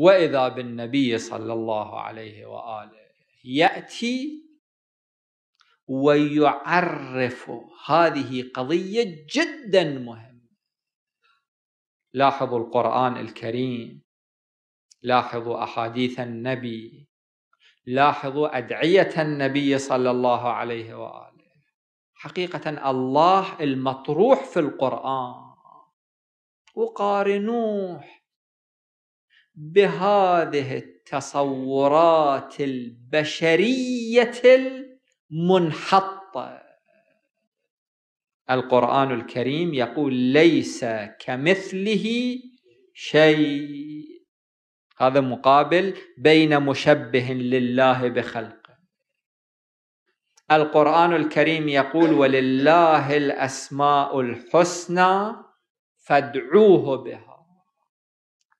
واذا بالنبي صلى الله عليه واله ياتي ويعرف هذه قضيه جدا مهمه لاحظوا القران الكريم لاحظوا احاديث النبي لاحظوا ادعيه النبي صلى الله عليه واله حقيقه الله المطروح في القران وقارنوه بهذه التصورات البشريه المنحطه القران الكريم يقول ليس كمثله شيء هذا مقابل بين مشبه لله بخلقه القران الكريم يقول ولله الاسماء الحسنى فادعوه بها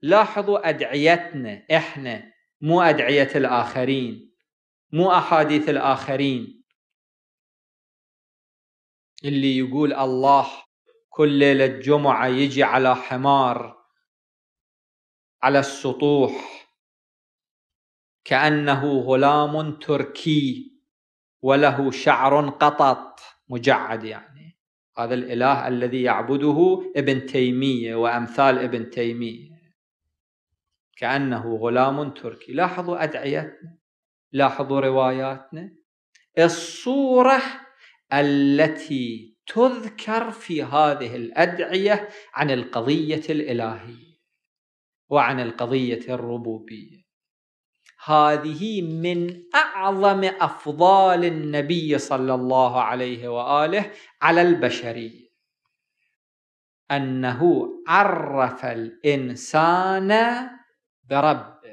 لاحظوا أدعيتنا إحنا مو أدعية الآخرين مو أحاديث الآخرين اللي يقول الله كل ليلة جمعة يجي على حمار على السطوح كأنه غلام تركي وله شعر قطط مجعد يعني هذا الإله الذي يعبده ابن تيمية وأمثال ابن تيمية كأنه غلام تركي لاحظوا أدعيتنا لاحظوا رواياتنا الصورة التي تذكر في هذه الأدعية عن القضية الإلهية وعن القضية الربوبية هذه من أعظم أفضال النبي صلى الله عليه وآله على البشرية أنه عرف الإنسان ذا